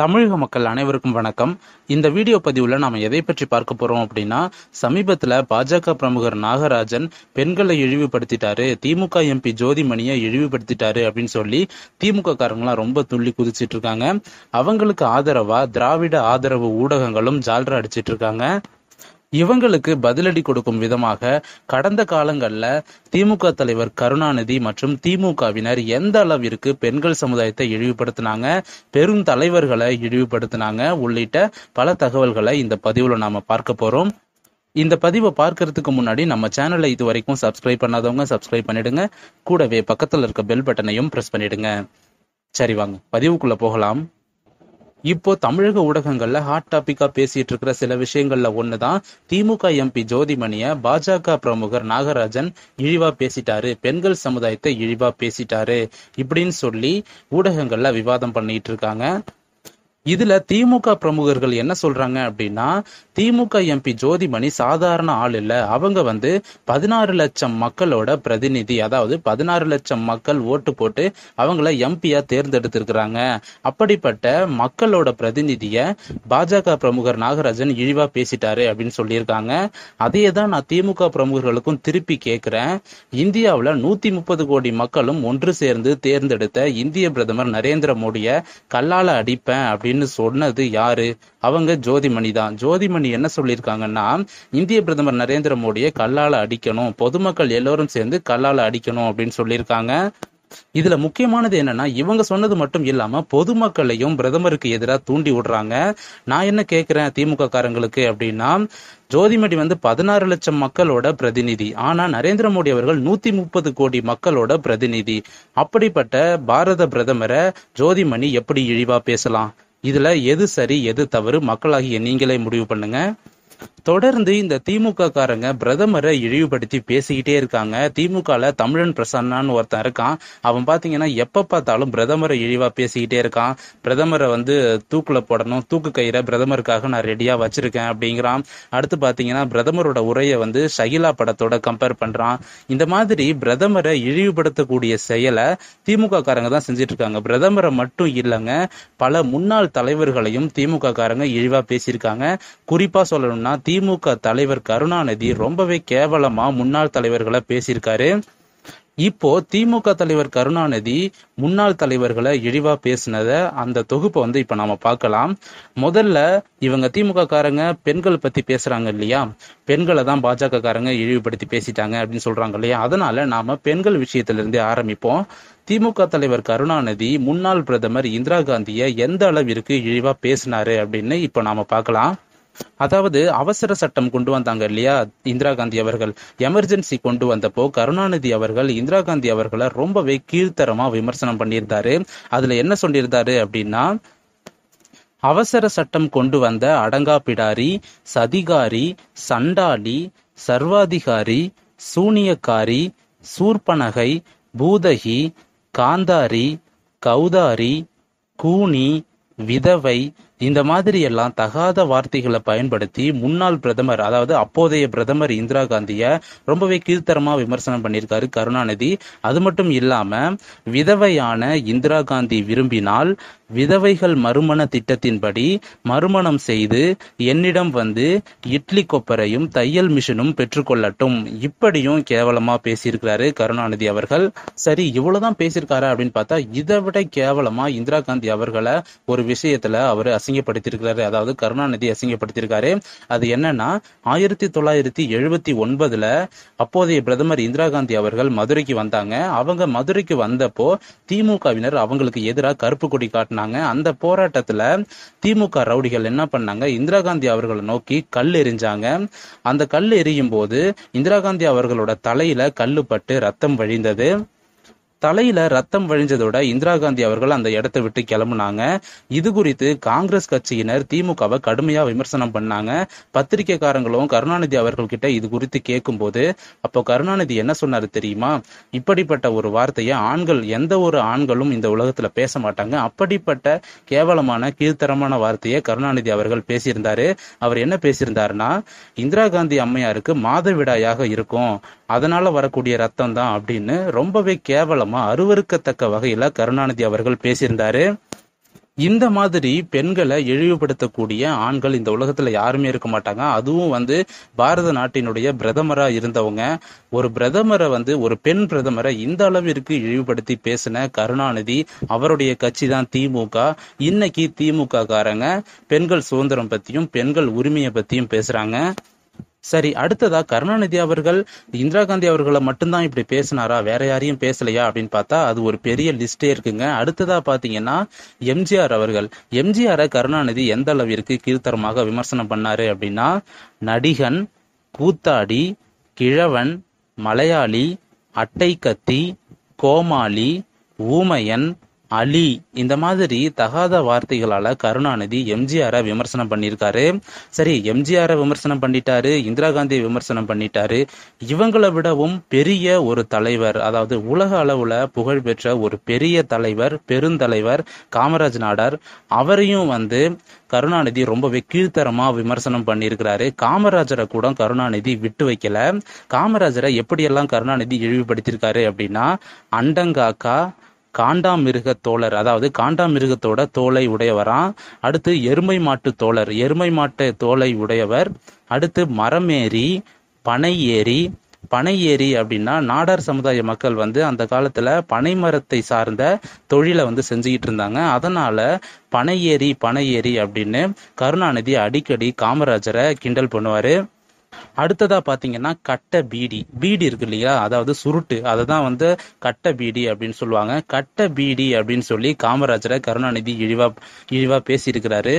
தமிழக மக்கள் அனைவருக்கும் வணக்கம் இந்த வீடியோ பதிவில் நாம எதை பற்றி பார்க்க போகிறோம் அப்படின்னா சமீபத்தில் பாஜக பிரமுகர் நாகராஜன் பெண்களை இழிவுபடுத்திட்டாரு திமுக எம்பி ஜோதிமணியை இழிவுபடுத்திட்டாரு அப்படின்னு சொல்லி திமுக காரங்களாம் ரொம்ப துள்ளி குதிச்சிட்டு இருக்காங்க அவங்களுக்கு ஆதரவா திராவிட ஆதரவு ஊடகங்களும் ஜால்ரா அடிச்சிட்டு இருக்காங்க இவங்களுக்கு பதிலடி கொடுக்கும் விதமாக கடந்த காலங்கள்ல திமுக தலைவர் கருணாநிதி மற்றும் திமுகவினர் எந்த அளவிற்கு பெண்கள் சமுதாயத்தை இழிவுபடுத்தினாங்க பெரும் தலைவர்களை இழிவுபடுத்தினாங்க உள்ளிட்ட பல தகவல்களை இந்த பதிவுல நாம பார்க்க போறோம் இந்த பதிவை பார்க்கறதுக்கு முன்னாடி நம்ம சேனலை இது வரைக்கும் சப்ஸ்கிரைப் பண்ணாதவங்க சப்ஸ்கிரைப் பண்ணிடுங்க கூடவே பக்கத்தில் இருக்க பெல் பட்டனையும் ப்ரெஸ் பண்ணிடுங்க சரி வாங்க பதிவுக்குள்ள போகலாம் இப்போ தமிழக ஊடகங்கள்ல ஹாட் டாபிக்கா பேசிட்டு இருக்கிற சில விஷயங்கள்ல ஒண்ணுதான் திமுக எம்பி ஜோதிமணிய பாஜக பிரமுகர் நாகராஜன் இழிவா பேசிட்டாரு பெண்கள் சமுதாயத்தை இழிவா பேசிட்டாரு இப்படின்னு சொல்லி ஊடகங்கள்ல விவாதம் பண்ணிட்டு இருக்காங்க இதுல திமுக பிரமுகர்கள் என்ன சொல்றாங்க அப்படின்னா திமுக எம்பி ஜோதிமணி சாதாரண ஆள் இல்ல அவங்க வந்து பதினாறு லட்சம் மக்களோட பிரதிநிதி அதாவது பதினாறு லட்சம் மக்கள் ஓட்டு போட்டு அவங்கள எம்பியா தேர்ந்தெடுத்திருக்கிறாங்க அப்படிப்பட்ட மக்களோட பிரதிநிதிய பாஜக பிரமுகர் நாகராஜன் இழிவா பேசிட்டாரு அப்படின்னு சொல்லியிருக்காங்க அதையே தான் நான் திமுக பிரமுகர்களுக்கும் திருப்பி கேட்கிறேன் இந்தியாவில் நூத்தி முப்பது கோடி மக்களும் ஒன்று சேர்ந்து தேர்ந்தெடுத்த இந்திய பிரதமர் நரேந்திர மோடிய கல்லால அடிப்பேன் அப்படின்னு அப்படின்னு சொன்னது யாரு அவங்க ஜோதிமணி தான் ஜோதிமணி என்ன சொல்லியிருக்காங்கன்னா இந்திய பிரதமர் நரேந்திர மோடியை கல்லால அடிக்கணும் பொதுமக்கள் எல்லோரும் சேர்ந்து கல்லால அடிக்கணும் அப்படின்னு சொல்லியிருக்காங்க இதுல முக்கியமானது என்னன்னா இவங்க சொன்னது மட்டும் இல்லாம பொதுமக்களையும் பிரதமருக்கு எதிராக தூண்டி விடுறாங்க நான் என்ன கேக்குறேன் திமுக காரங்களுக்கு அப்படின்னா ஜோதிமணி வந்து பதினாறு லட்சம் மக்களோட பிரதிநிதி ஆனா நரேந்திர மோடி அவர்கள் நூத்தி முப்பது கோடி மக்களோட பிரதிநிதி அப்படிப்பட்ட பாரத பிரதமரை ஜோதிமணி எப்படி இழிவா பேசலாம் இதுல எது சரி எது தவறு மக்களாகிய நீங்களே முடிவு பண்ணுங்க தொடர்ந்து இந்த திமுக காரங்க பிரதமரை இழிவுபடுத்தி பேசிக்கிட்டே இருக்காங்க திமுகல தமிழன் பிரசன்னான்னு ஒருத்தன் இருக்கான் அவன் பாத்தீங்கன்னா எப்ப பார்த்தாலும் பிரதமரை இழிவா பேசிக்கிட்டே இருக்கான் பிரதமரை வந்து தூக்குல போடணும் தூக்கு கயிறை பிரதமருக்காக நான் ரெடியா வச்சிருக்கேன் அப்படிங்கிறான் அடுத்து பாத்தீங்கன்னா பிரதமரோட உரையை வந்து ஷகிலா படத்தோட கம்பேர் பண்றான் இந்த மாதிரி பிரதமரை இழிவுபடுத்தக்கூடிய செயலை திமுக காரங்க தான் செஞ்சிட்டு இருக்காங்க பிரதமரை மட்டும் இல்லைங்க பல முன்னாள் தலைவர்களையும் திமுக காரங்க இழிவா பேசியிருக்காங்க குறிப்பா சொல்லணும்னா பார்த்தீங்கன்னா திமுக தலைவர் கருணாநிதி ரொம்பவே கேவலமா முன்னாள் தலைவர்களை பேசியிருக்காரு இப்போ திமுக தலைவர் கருணாநிதி முன்னாள் தலைவர்களை இழிவா பேசினத அந்த தொகுப்பை வந்து இப்ப நாம பார்க்கலாம் முதல்ல இவங்க திமுக காரங்க பெண்கள் பத்தி பேசுறாங்க இல்லையா பெண்களை தான் பாஜக காரங்க இழிவுபடுத்தி பேசிட்டாங்க அப்படின்னு சொல்றாங்க இல்லையா அதனால நாம பெண்கள் விஷயத்துல இருந்தே ஆரம்பிப்போம் திமுக தலைவர் கருணாநிதி முன்னாள் பிரதமர் இந்திரா காந்தியை எந்த அளவிற்கு இழிவா பேசினாரு அப்படின்னு இப்ப நாம பார்க்கலாம் அதாவது அவசர சட்டம் கொண்டு வந்தாங்க இல்லையா இந்திரா காந்தி அவர்கள் எமர்ஜென்சி கொண்டு வந்தப்போ கருணாநிதி அவர்கள் இந்திரா காந்தி அவர்களை ரொம்பவே கீழ்த்தரமா விமர்சனம் பண்ணியிருந்தாரு அதுல என்ன சொல்லியிருந்தாரு அப்படின்னா அவசர சட்டம் கொண்டு வந்த அடங்கா பிடாரி சதிகாரி சண்டாளி சர்வாதிகாரி சூனியக்காரி சூர்பனகை பூதகி காந்தாரி கௌதாரி கூனி விதவை இந்த மாதிரி எல்லாம் தகாத வார்த்தைகளை பயன்படுத்தி முன்னாள் பிரதமர் அதாவது அப்போதைய பிரதமர் இந்திரா காந்திய ரொம்பவே கீழ்த்தரமா விமர்சனம் பண்ணியிருக்காரு கருணாநிதி அது மட்டும் இல்லாம விதவையான இந்திரா காந்தி விரும்பினால் விதவைகள் மறுமண திட்டத்தின்படி மறுமணம் செய்து என்னிடம் வந்து இட்லி கொப்பரையும் தையல் மிஷினும் பெற்றுக்கொள்ளட்டும் இப்படியும் கேவலமா பேசியிருக்கிறாரு கருணாநிதி அவர்கள் சரி இவ்வளவுதான் பேசியிருக்காரு அப்படின்னு பார்த்தா இதை விட கேவலமா இந்திரா காந்தி அவர்களை ஒரு விஷயத்துல அவர் அசிங்கப்படுத்தியிருக்கிறாரு அதாவது கருணாநிதி அசிங்கப்படுத்தியிருக்காரு அது என்னன்னா ஆயிரத்தி தொள்ளாயிரத்தி எழுபத்தி ஒன்பதுல அப்போதைய பிரதமர் இந்திரா காந்தி அவர்கள் மதுரைக்கு வந்தாங்க அவங்க மதுரைக்கு வந்தப்போ திமுகவினர் அவங்களுக்கு எதிராக கருப்பு கொடி காட்டினாங்க அந்த போராட்டத்துல திமுக ரவுடிகள் என்ன பண்ணாங்க இந்திரா காந்தி அவர்களை நோக்கி கல் எரிஞ்சாங்க அந்த கல் எரியும் போது இந்திரா காந்தி அவர்களோட தலையில கல்லு பட்டு ரத்தம் வழிந்தது தலையில ரத்தம் வழிஞ்சதோட இந்திரா காந்தி அவர்கள் அந்த இடத்தை விட்டு கிளம்புனாங்க இது குறித்து காங்கிரஸ் கட்சியினர் திமுகவை கடுமையா விமர்சனம் பண்ணாங்க பத்திரிகைக்காரங்களும் கருணாநிதி அவர்கள்கிட்ட இது குறித்து கேட்கும் போது அப்போ கருணாநிதி என்ன சொன்னாரு தெரியுமா இப்படிப்பட்ட ஒரு வார்த்தையை ஆண்கள் எந்த ஒரு ஆண்களும் இந்த உலகத்துல பேச மாட்டாங்க அப்படிப்பட்ட கேவலமான கீழ்த்தரமான வார்த்தையை கருணாநிதி அவர்கள் பேசியிருந்தாரு அவர் என்ன பேசியிருந்தாருன்னா இந்திரா காந்தி அம்மையாருக்கு மாதவிடாயாக இருக்கும் அதனால வரக்கூடிய ரத்தம் தான் அப்படின்னு ரொம்பவே கேவலமா அருவருக்கத்தக்க வகையில கருணாநிதி அவர்கள் பேசியிருந்தாரு இந்த மாதிரி பெண்களை இழிவுபடுத்தக்கூடிய ஆண்கள் இந்த உலகத்துல யாருமே இருக்க மாட்டாங்க அதுவும் வந்து பாரத நாட்டினுடைய பிரதமரா இருந்தவங்க ஒரு பிரதமரை வந்து ஒரு பெண் பிரதமரை இந்த அளவிற்கு இழிவுபடுத்தி பேசின கருணாநிதி அவருடைய கட்சி தான் திமுக இன்னைக்கு திமுக காரங்க பெண்கள் சுதந்திரம் பத்தியும் பெண்கள் உரிமையை பத்தியும் பேசுறாங்க சரி அடுத்ததா கருணாநிதி அவர்கள் இந்திரா காந்தி அவர்களை மட்டும்தான் இப்படி பேசினாரா வேற யாரையும் பேசலையா அப்படின்னு பார்த்தா அது ஒரு பெரிய லிஸ்டே இருக்குங்க அடுத்ததா பாத்தீங்கன்னா எம்ஜிஆர் அவர்கள் எம்ஜிஆரை கருணாநிதி எந்த அளவிற்கு கீழ்த்தரமாக விமர்சனம் பண்ணாரு அப்படின்னா நடிகன் கூத்தாடி கிழவன் மலையாளி அட்டை கத்தி கோமாளி ஊமையன் அலி இந்த மாதிரி தகாத வார்த்தைகளால கருணாநிதி எம்ஜிஆரை விமர்சனம் பண்ணியிருக்காரு சரி எம்ஜிஆரை விமர்சனம் பண்ணிட்டாரு இந்திரா காந்தியை விமர்சனம் பண்ணிட்டாரு இவங்களை விடவும் பெரிய ஒரு தலைவர் அதாவது உலக அளவுல புகழ்பெற்ற ஒரு பெரிய தலைவர் பெருந்தலைவர் காமராஜ் நாடார் அவரையும் வந்து கருணாநிதி ரொம்பவே கீழ்த்தரமா விமர்சனம் பண்ணியிருக்கிறாரு காமராஜரை கூட கருணாநிதி விட்டு வைக்கல காமராஜரை எப்படியெல்லாம் கருணாநிதி இழிவுபடுத்தியிருக்காரு அப்படின்னா அண்டங்காக்கா காண்டாமிருக தோழர் அதாவது காண்டாமிருகத்தோட தோலை உடையவராம் அடுத்து எருமை மாட்டு தோழர் எருமை மாட்டு தோலை உடையவர் அடுத்து மரமேறி பனை ஏரி பனை ஏரி அப்படின்னா நாடார் சமுதாய மக்கள் வந்து அந்த காலத்துல பனை மரத்தை சார்ந்த தொழிலை வந்து செஞ்சுக்கிட்டு இருந்தாங்க அதனால பனை ஏரி பனை ஏரி அப்படின்னு கருணாநிதி அடிக்கடி காமராஜரை கிண்டல் பண்ணுவாரு அடுத்ததா பாத்தீங்கன்னா கட்ட பீடி பீடி இருக்கு இல்லையா அதாவது சுருட்டு அதை தான் வந்து கட்ட பீடி அப்படின்னு சொல்லுவாங்க கட்ட பீடி அப்படின்னு சொல்லி காமராஜரை கருணாநிதி இழிவா இழிவா பேசியிருக்கிறாரு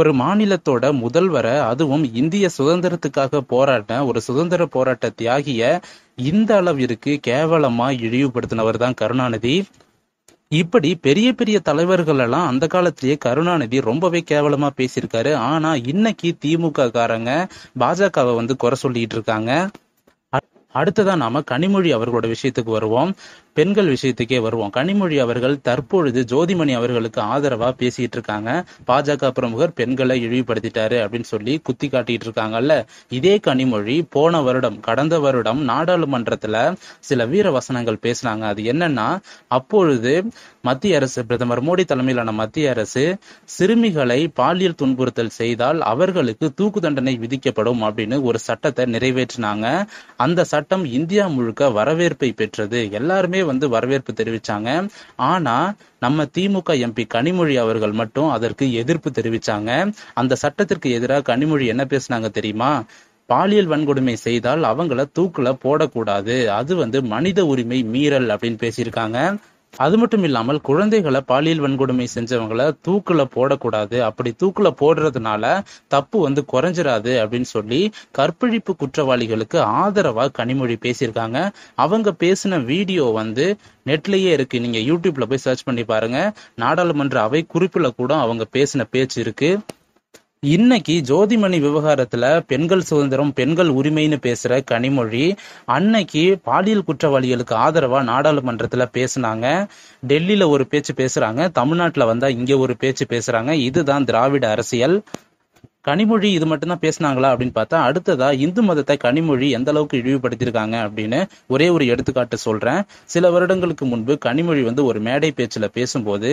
ஒரு மாநிலத்தோட முதல்வரை அதுவும் இந்திய சுதந்திரத்துக்காக போராட்ட ஒரு சுதந்திர போராட்ட தியாகிய இந்த அளவிற்கு கேவலமா இழிவுபடுத்தினவர் தான் கருணாநிதி இப்படி பெரிய பெரிய தலைவர்கள் எல்லாம் அந்த காலத்திலேயே கருணாநிதி ரொம்பவே கேவலமா பேசியிருக்காரு ஆனா இன்னைக்கு திமுக காரங்க பாஜகவை வந்து குறை சொல்லிட்டு இருக்காங்க அடுத்ததான் நாம கனிமொழி அவர்களோட விஷயத்துக்கு வருவோம் பெண்கள் விஷயத்துக்கே வருவோம் கனிமொழி அவர்கள் தற்பொழுது ஜோதிமணி அவர்களுக்கு ஆதரவா பேசிட்டு இருக்காங்க பாஜக பிரமுகர் பெண்களை இழிவுபடுத்திட்டாரு அப்படின்னு சொல்லி குத்தி காட்டிட்டு இருக்காங்கல்ல இதே கனிமொழி போன வருடம் கடந்த வருடம் நாடாளுமன்றத்துல சில வீர வசனங்கள் பேசினாங்க அது என்னன்னா அப்பொழுது மத்திய அரசு பிரதமர் மோடி தலைமையிலான மத்திய அரசு சிறுமிகளை பாலியல் துன்புறுத்தல் செய்தால் அவர்களுக்கு தூக்கு தண்டனை விதிக்கப்படும் அப்படின்னு ஒரு சட்டத்தை நிறைவேற்றினாங்க அந்த சட்டம் இந்தியா முழுக்க வரவேற்பை பெற்றது எல்லாருமே வந்து வரவேற்பு தெரிவிச்சாங்க ஆனா நம்ம திமுக எம்பி கனிமொழி அவர்கள் மட்டும் அதற்கு எதிர்ப்பு தெரிவிச்சாங்க அந்த சட்டத்திற்கு எதிராக கனிமொழி என்ன பேசினாங்க தெரியுமா பாலியல் வன்கொடுமை செய்தால் அவங்கள தூக்குல போடக்கூடாது அது வந்து மனித உரிமை மீறல் அப்படின்னு பேசியிருக்காங்க அது மட்டும் இல்லாமல் குழந்தைகளை பாலியல் வன்கொடுமை செஞ்சவங்களை தூக்கில் போடக்கூடாது அப்படி தூக்கில் போடுறதுனால தப்பு வந்து குறைஞ்சிடாது அப்படின்னு சொல்லி கற்பழிப்பு குற்றவாளிகளுக்கு ஆதரவா கனிமொழி பேசியிருக்காங்க அவங்க பேசின வீடியோ வந்து நெட்லயே இருக்கு நீங்க யூடியூப்ல போய் சர்ச் பண்ணி பாருங்க நாடாளுமன்ற அவை குறிப்பில் கூட அவங்க பேசின பேச்சு இருக்கு இன்னைக்கு ஜோதிமணி விவகாரத்துல பெண்கள் சுதந்திரம் பெண்கள் உரிமைன்னு பேசுற கனிமொழி அன்னைக்கு பாலியல் குற்றவாளிகளுக்கு ஆதரவா நாடாளுமன்றத்துல பேசினாங்க டெல்லியில ஒரு பேச்சு பேசுறாங்க தமிழ்நாட்டுல வந்தா இங்க ஒரு பேச்சு பேசுறாங்க இதுதான் திராவிட அரசியல் கனிமொழி இது மட்டும்தான் பேசினாங்களா அப்படின்னு பார்த்தா அடுத்ததா இந்து மதத்தை கனிமொழி எந்த அளவுக்கு இழிவுபடுத்தியிருக்காங்க அப்படின்னு ஒரே ஒரு எடுத்துக்காட்டு சொல்றேன் சில வருடங்களுக்கு முன்பு கனிமொழி வந்து ஒரு மேடை பேச்சுல பேசும்போது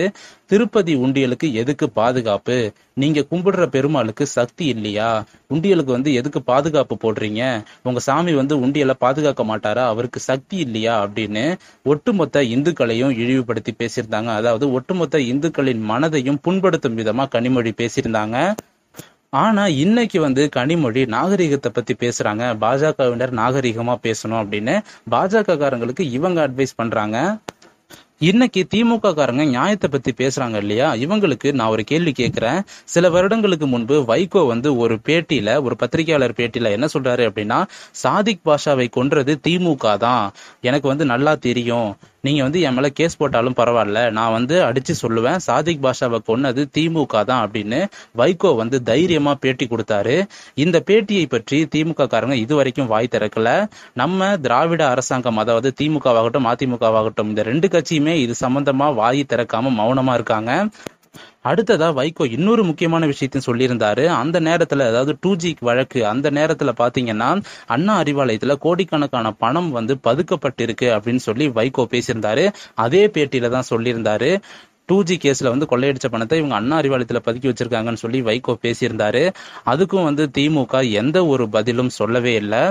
திருப்பதி உண்டியலுக்கு எதுக்கு பாதுகாப்பு நீங்க கும்பிடுற பெருமாளுக்கு சக்தி இல்லையா உண்டியலுக்கு வந்து எதுக்கு பாதுகாப்பு போடுறீங்க உங்க சாமி வந்து உண்டியலை பாதுகாக்க மாட்டாரா அவருக்கு சக்தி இல்லையா அப்படின்னு ஒட்டுமொத்த இந்துக்களையும் இழிவுபடுத்தி பேசியிருந்தாங்க அதாவது ஒட்டுமொத்த இந்துக்களின் மனதையும் புண்படுத்தும் விதமா கனிமொழி பேசியிருந்தாங்க ஆனா இன்னைக்கு வந்து கனிமொழி நாகரிகத்தை பத்தி பேசுறாங்க பாஜகவினர் நாகரிகமா பேசணும் அப்படின்னு பாஜக காரங்களுக்கு இவங்க அட்வைஸ் பண்றாங்க இன்னைக்கு திமுக காரங்க நியாயத்தை பத்தி பேசுறாங்க இல்லையா இவங்களுக்கு நான் ஒரு கேள்வி கேட்கிறேன் சில வருடங்களுக்கு முன்பு வைகோ வந்து ஒரு பேட்டியில ஒரு பத்திரிகையாளர் பேட்டியில என்ன சொல்றாரு அப்படின்னா சாதிக் பாஷாவை கொன்றது திமுக தான் எனக்கு வந்து நல்லா தெரியும் நீங்க வந்து என் மேல கேஸ் போட்டாலும் பரவாயில்ல நான் வந்து அடிச்சு சொல்லுவேன் சாதிக் பாஷாவை கொன்னது திமுக தான் அப்படின்னு வைகோ வந்து தைரியமா பேட்டி கொடுத்தாரு இந்த பேட்டியை பற்றி திமுக காரங்க இது வரைக்கும் வாய் திறக்கல நம்ம திராவிட அரசாங்கம் அதாவது திமுகவாகட்டும் அதிமுகவாகட்டும் இந்த ரெண்டு கட்சியுமே யாருமே இது சம்பந்தமா வாய் திறக்காம மௌனமா இருக்காங்க அடுத்ததா வைகோ இன்னொரு முக்கியமான விஷயத்தையும் சொல்லியிருந்தாரு அந்த நேரத்துல அதாவது டூ ஜி வழக்கு அந்த நேரத்துல பாத்தீங்கன்னா அண்ணா அறிவாலயத்துல கோடிக்கணக்கான பணம் வந்து பதுக்கப்பட்டிருக்கு அப்படின்னு சொல்லி வைகோ பேசியிருந்தாரு அதே பேட்டியில தான் சொல்லியிருந்தாரு டூ ஜி கேஸில் வந்து கொள்ளையடிச்ச பணத்தை இவங்க அண்ணா அறிவாலயத்தில் பதுக்கி வச்சிருக்காங்கன்னு சொல்லி வைகோ பேசியிருந்தாரு அதுக்கும் வந்து திமுக எந்த ஒரு பதிலும் சொல்லவே இல்லை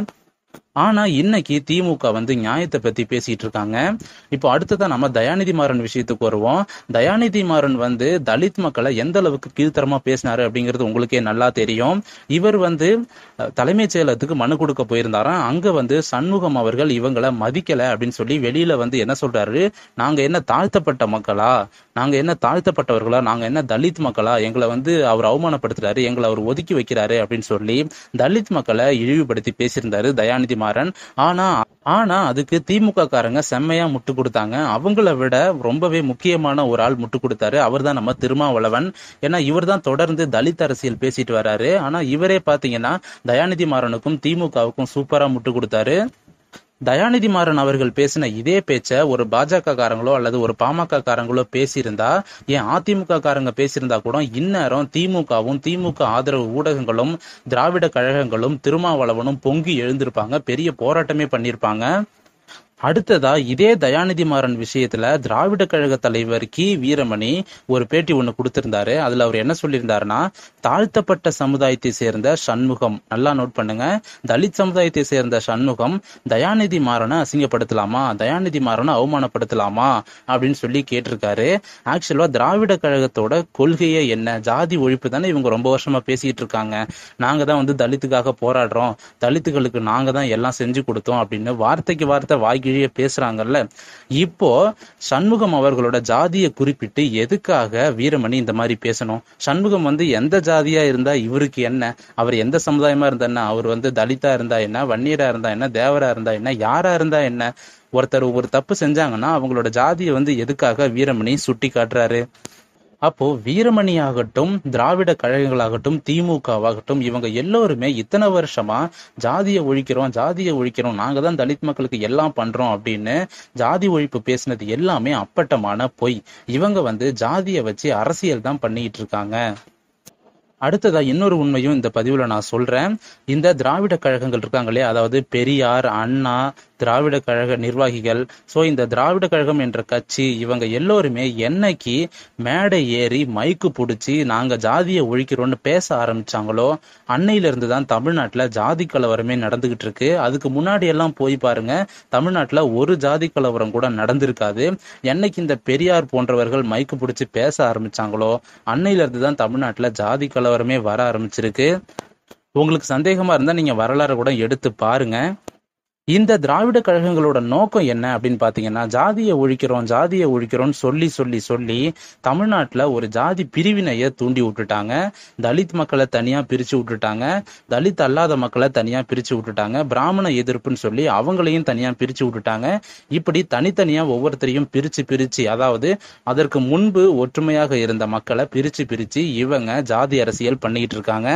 ஆனா இன்னைக்கு திமுக வந்து நியாயத்தை பத்தி பேசிட்டு இருக்காங்க இப்போ அடுத்ததான் நம்ம தயாநிதி மாறன் விஷயத்துக்கு வருவோம் தயாநிதி மாறன் வந்து தலித் மக்களை எந்த அளவுக்கு கீழ்த்தரமா பேசினாரு அப்படிங்கிறது உங்களுக்கே நல்லா தெரியும் இவர் வந்து தலைமைச் செயலகத்துக்கு மனு கொடுக்க போயிருந்தாரா அங்க வந்து சண்முகம் அவர்கள் இவங்களை மதிக்கல அப்படின்னு சொல்லி வெளியில வந்து என்ன சொல்றாரு நாங்க என்ன தாழ்த்தப்பட்ட மக்களா நாங்க என்ன தாழ்த்தப்பட்டவர்களா நாங்க என்ன தலித் மக்களா எங்களை வந்து அவர் அவமானப்படுத்துறாரு எங்களை அவர் ஒதுக்கி வைக்கிறாரு அப்படின்னு சொல்லி தலித் மக்களை இழிவுபடுத்தி பேசியிருந்தாரு தயாநிதி மாறன் ஆனா ஆனா அதுக்கு திமுக காரங்க செம்மையா முட்டு கொடுத்தாங்க அவங்கள விட ரொம்பவே முக்கியமான ஒரு ஆள் முட்டு கொடுத்தாரு அவர் தான் நம்ம திருமாவளவன் ஏன்னா இவர் தான் தொடர்ந்து தலித் அரசியல் பேசிட்டு வராரு ஆனா இவரே பாத்தீங்கன்னா தயாநிதி மாறனுக்கும் திமுகவுக்கும் சூப்பரா முட்டு கொடுத்தாரு தயாநிதி மாறன் அவர்கள் பேசின இதே பேச்ச ஒரு பாஜக காரங்களோ அல்லது ஒரு பாமக காரங்களோ பேசியிருந்தா ஏன் அதிமுக காரங்க பேசியிருந்தா கூட இந்நேரம் திமுகவும் திமுக ஆதரவு ஊடகங்களும் திராவிட கழகங்களும் திருமாவளவனும் பொங்கி எழுந்திருப்பாங்க பெரிய போராட்டமே பண்ணியிருப்பாங்க அடுத்ததா இதே தயாநிதி மாறன் விஷயத்துல திராவிட கழக தலைவர் கி வீரமணி ஒரு பேட்டி ஒண்ணு கொடுத்திருந்தாரு அதுல அவர் என்ன சொல்லியிருந்தாருன்னா தாழ்த்தப்பட்ட சமுதாயத்தை சேர்ந்த சண்முகம் நல்லா நோட் பண்ணுங்க தலித் சமுதாயத்தை சேர்ந்த சண்முகம் தயாநிதி மாறனை அசிங்கப்படுத்தலாமா தயாநிதி மாறனை அவமானப்படுத்தலாமா அப்படின்னு சொல்லி கேட்டிருக்காரு ஆக்சுவலா திராவிட கழகத்தோட கொள்கையே என்ன ஜாதி ஒழிப்பு தானே இவங்க ரொம்ப வருஷமா பேசிட்டு இருக்காங்க நாங்க தான் வந்து தலித்துக்காக போராடுறோம் தலித்துகளுக்கு நாங்க தான் எல்லாம் செஞ்சு கொடுத்தோம் அப்படின்னு வார்த்தைக்கு வார்த்தை வாய்க்கு கீழே பேசுறாங்கல்ல இப்போ சண்முகம் அவர்களோட ஜாதியை குறிப்பிட்டு எதுக்காக வீரமணி இந்த மாதிரி பேசணும் சண்முகம் வந்து எந்த ஜாதியா இருந்தா இவருக்கு என்ன அவர் எந்த சமுதாயமா இருந்தா என்ன அவர் வந்து தலிதா இருந்தா என்ன வன்னியரா இருந்தா என்ன தேவரா இருந்தா என்ன யாரா இருந்தா என்ன ஒருத்தர் ஒரு தப்பு செஞ்சாங்கன்னா அவங்களோட ஜாதியை வந்து எதுக்காக வீரமணி சுட்டி காட்டுறாரு அப்போ வீரமணி ஆகட்டும் திராவிட கழகங்களாகட்டும் திமுகவாகட்டும் இவங்க எல்லோருமே இத்தனை வருஷமா ஜாதியை ஒழிக்கிறோம் ஜாதியை ஒழிக்கிறோம் நாங்க தான் தலித் மக்களுக்கு எல்லாம் பண்றோம் அப்படின்னு ஜாதி ஒழிப்பு பேசினது எல்லாமே அப்பட்டமான பொய் இவங்க வந்து ஜாதியை வச்சு அரசியல் தான் பண்ணிட்டு இருக்காங்க அடுத்ததா இன்னொரு உண்மையும் இந்த பதிவுல நான் சொல்றேன் இந்த திராவிட கழகங்கள் இருக்காங்களே அதாவது பெரியார் அண்ணா திராவிட கழக நிர்வாகிகள் ஸோ இந்த திராவிட கழகம் என்ற கட்சி இவங்க எல்லோருமே என்னைக்கு மேடை ஏறி மைக்கு பிடிச்சி நாங்கள் ஜாதியை ஒழிக்கிறோன்னு பேச ஆரம்பிச்சாங்களோ அன்னையிலிருந்து தான் தமிழ்நாட்டில் ஜாதி கலவரமே நடந்துகிட்டு இருக்கு அதுக்கு முன்னாடி எல்லாம் போய் பாருங்க தமிழ்நாட்டில் ஒரு ஜாதி கலவரம் கூட நடந்திருக்காது என்னைக்கு இந்த பெரியார் போன்றவர்கள் மைக்கு பிடிச்சி பேச ஆரம்பிச்சாங்களோ அன்னையிலிருந்து தான் தமிழ்நாட்டில் ஜாதி கலவரமே வர ஆரம்பிச்சிருக்கு உங்களுக்கு சந்தேகமா இருந்தா நீங்க வரலாறு கூட எடுத்து பாருங்க இந்த திராவிட கழகங்களோட நோக்கம் என்ன அப்படின்னு பாத்தீங்கன்னா ஜாதியை ஒழிக்கிறோம் ஜாதியை ஒழிக்கிறோம்னு சொல்லி சொல்லி சொல்லி தமிழ்நாட்டுல ஒரு ஜாதி பிரிவினையை தூண்டி விட்டுட்டாங்க தலித் மக்களை தனியா பிரிச்சு விட்டுட்டாங்க தலித் அல்லாத மக்களை தனியா பிரிச்சு விட்டுட்டாங்க பிராமண எதிர்ப்புன்னு சொல்லி அவங்களையும் தனியா பிரிச்சு விட்டுட்டாங்க இப்படி தனித்தனியா ஒவ்வொருத்தரையும் பிரிச்சு பிரிச்சு அதாவது அதற்கு முன்பு ஒற்றுமையாக இருந்த மக்களை பிரிச்சு பிரிச்சு இவங்க ஜாதி அரசியல் பண்ணிக்கிட்டு இருக்காங்க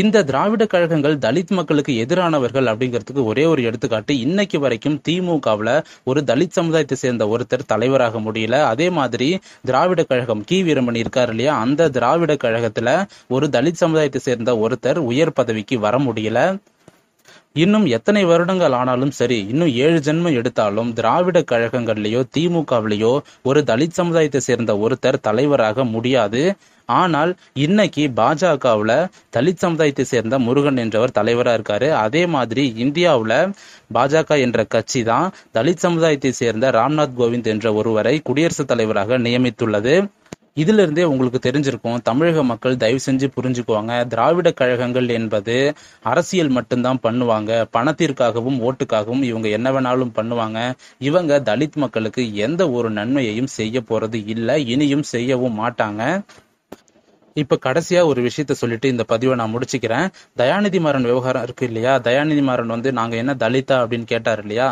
இந்த திராவிட கழகங்கள் தலித் மக்களுக்கு எதிரானவர்கள் அப்படிங்கிறதுக்கு ஒரே ஒரு எடுத்துக்காட்டு இன்னைக்கு வரைக்கும் திமுகவில் ஒரு தலித் சமுதாயத்தை சேர்ந்த ஒருத்தர் தலைவராக முடியல அதே மாதிரி திராவிட கழகம் கி வீரமணி இருக்கார் இல்லையா அந்த திராவிட கழகத்துல ஒரு தலித் சமுதாயத்தை சேர்ந்த ஒருத்தர் உயர் பதவிக்கு வர முடியல இன்னும் எத்தனை வருடங்கள் ஆனாலும் சரி இன்னும் ஏழு ஜென்மம் எடுத்தாலும் திராவிட கழகங்கள்லயோ திமுகவிலேயோ ஒரு தலித் சமுதாயத்தை சேர்ந்த ஒருத்தர் தலைவராக முடியாது ஆனால் இன்னைக்கு பாஜகவுல தலித் சமுதாயத்தை சேர்ந்த முருகன் என்றவர் தலைவரா இருக்காரு அதே மாதிரி இந்தியாவுல பாஜக என்ற கட்சி தான் தலித் சமுதாயத்தை சேர்ந்த ராம்நாத் கோவிந்த் என்ற ஒருவரை குடியரசுத் தலைவராக நியமித்துள்ளது இதுல இருந்தே உங்களுக்கு தெரிஞ்சிருக்கும் தமிழக மக்கள் தயவு செஞ்சு புரிஞ்சுக்குவாங்க திராவிட கழகங்கள் என்பது அரசியல் மட்டும்தான் பண்ணுவாங்க பணத்திற்காகவும் ஓட்டுக்காகவும் இவங்க என்ன வேணாலும் பண்ணுவாங்க இவங்க தலித் மக்களுக்கு எந்த ஒரு நன்மையையும் செய்ய போறது இல்லை இனியும் செய்யவும் மாட்டாங்க இப்ப கடைசியா ஒரு விஷயத்த சொல்லிட்டு இந்த பதிவை நான் முடிச்சுக்கிறேன் தயாநிதி மாறன் விவகாரம் இருக்கு இல்லையா தயாநிதி மாறன் வந்து நாங்க என்ன தலிதா அப்படின்னு கேட்டார் இல்லையா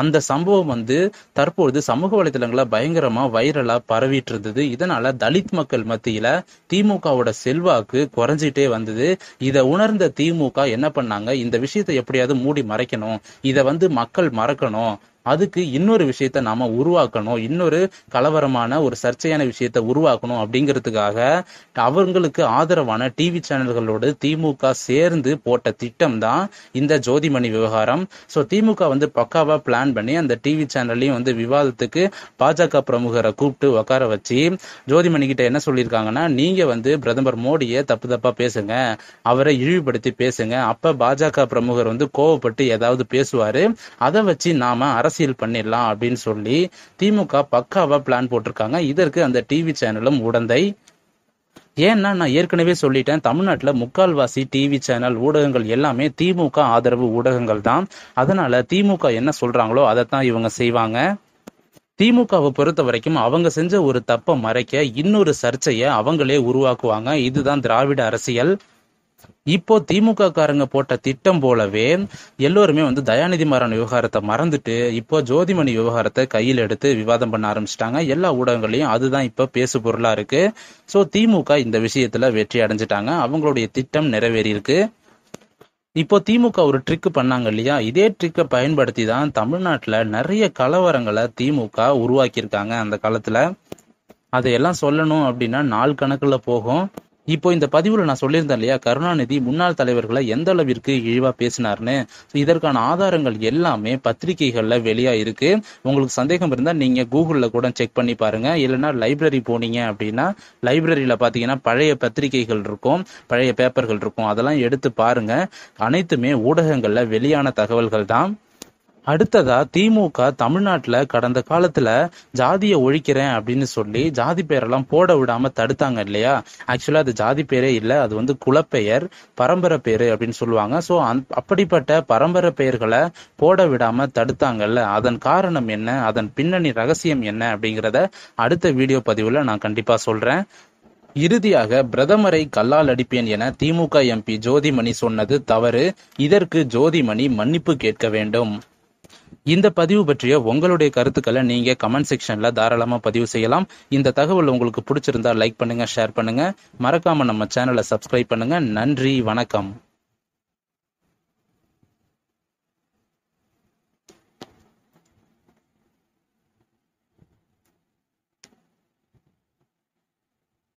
அந்த சம்பவம் வந்து தற்பொழுது சமூக வலைதளங்கள பயங்கரமா வைரலா பரவிட்டு இருந்தது இதனால தலித் மக்கள் மத்தியில திமுகவோட செல்வாக்கு குறைஞ்சிட்டே வந்தது இதை உணர்ந்த திமுக என்ன பண்ணாங்க இந்த விஷயத்தை எப்படியாவது மூடி மறைக்கணும் இதை வந்து மக்கள் மறக்கணும் அதுக்கு இன்னொரு விஷயத்த நாம உருவாக்கணும் இன்னொரு கலவரமான ஒரு சர்ச்சையான விஷயத்த உருவாக்கணும் அப்படிங்கிறதுக்காக அவங்களுக்கு ஆதரவான டிவி சேனல்களோடு திமுக சேர்ந்து போட்ட திட்டம் தான் இந்த ஜோதிமணி விவகாரம் ஸோ திமுக வந்து பக்காவா பிளான் பண்ணி அந்த டிவி சேனல்லையும் வந்து விவாதத்துக்கு பாஜக பிரமுகரை கூப்பிட்டு உட்கார வச்சு ஜோதிமணி கிட்ட என்ன சொல்லியிருக்காங்கன்னா நீங்க வந்து பிரதமர் மோடியை தப்பு தப்பா பேசுங்க அவரை இழிவுபடுத்தி பேசுங்க அப்ப பாஜக பிரமுகர் வந்து கோவப்பட்டு ஏதாவது பேசுவாரு அதை வச்சு நாம அரசு அரசியல் பண்ணிடலாம் அப்படின்னு சொல்லி திமுக பக்காவா பிளான் போட்டிருக்காங்க இதற்கு அந்த டிவி சேனலும் உடந்தை ஏன்னா நான் ஏற்கனவே சொல்லிட்டேன் தமிழ்நாட்டில் முக்கால்வாசி டிவி சேனல் ஊடகங்கள் எல்லாமே திமுக ஆதரவு ஊடகங்கள் தான் அதனால திமுக என்ன சொல்றாங்களோ அதைத்தான் இவங்க செய்வாங்க திமுகவை பொறுத்த வரைக்கும் அவங்க செஞ்ச ஒரு தப்பை மறைக்க இன்னொரு சர்ச்சையை அவங்களே உருவாக்குவாங்க இதுதான் திராவிட அரசியல் இப்போ திமுக காரங்க போட்ட திட்டம் போலவே எல்லோருமே வந்து தயாநிதி மாறன் விவகாரத்தை மறந்துட்டு இப்போ ஜோதிமணி விவகாரத்தை கையில் எடுத்து விவாதம் பண்ண ஆரம்பிச்சிட்டாங்க எல்லா ஊடகங்களையும் அதுதான் இப்போ பேசு பொருளா இருக்கு சோ திமுக இந்த விஷயத்துல வெற்றி அடைஞ்சிட்டாங்க அவங்களுடைய திட்டம் நிறைவேறி இருக்கு இப்போ திமுக ஒரு ட்ரிக் பண்ணாங்க இல்லையா இதே ட்ரிக்கை பயன்படுத்தி தான் தமிழ்நாட்டில் நிறைய கலவரங்களை திமுக உருவாக்கியிருக்காங்க அந்த காலத்துல அதையெல்லாம் சொல்லணும் அப்படின்னா நாள் கணக்கில் போகும் இப்போ இந்த பதிவுல நான் சொல்லியிருந்தேன் இல்லையா கருணாநிதி முன்னாள் தலைவர்களை எந்த அளவிற்கு இழிவா பேசினார்னு இதற்கான ஆதாரங்கள் எல்லாமே பத்திரிகைகள்ல வெளியா இருக்கு உங்களுக்கு சந்தேகம் இருந்தா நீங்க கூகுள்ல கூட செக் பண்ணி பாருங்க இல்லைன்னா லைப்ரரி போனீங்க அப்படின்னா லைப்ரரியில பாத்தீங்கன்னா பழைய பத்திரிகைகள் இருக்கும் பழைய பேப்பர்கள் இருக்கும் அதெல்லாம் எடுத்து பாருங்க அனைத்துமே ஊடகங்கள்ல வெளியான தகவல்கள் தான் அடுத்ததா திமுக தமிழ்நாட்டுல கடந்த காலத்துல ஜாதிய ஒழிக்கிறேன் அப்படின்னு சொல்லி ஜாதி பேரெல்லாம் போட விடாம தடுத்தாங்க இல்லையா ஆக்சுவலா அது ஜாதி பேரே இல்ல அது வந்து குலப்பெயர் பரம்பரை பேரு அப்படின்னு சொல்லுவாங்க சோ அப்படிப்பட்ட பரம்பரை பெயர்களை போட விடாம தடுத்தாங்கல்ல அதன் காரணம் என்ன அதன் பின்னணி ரகசியம் என்ன அப்படிங்கிறத அடுத்த வீடியோ பதிவுல நான் கண்டிப்பா சொல்றேன் இறுதியாக பிரதமரை கல்லால் அடிப்பேன் என திமுக எம்பி ஜோதிமணி சொன்னது தவறு இதற்கு ஜோதிமணி மன்னிப்பு கேட்க வேண்டும் இந்த பதிவு பற்றிய உங்களுடைய கருத்துக்களை நீங்க கமெண்ட் செக்ஷன்ல தாராளமா பதிவு செய்யலாம் இந்த தகவல் உங்களுக்கு பிடிச்சிருந்தா லைக் பண்ணுங்க ஷேர் பண்ணுங்க மறக்காம நம்ம சேனலை சப்ஸ்கிரைப் பண்ணுங்க நன்றி வணக்கம்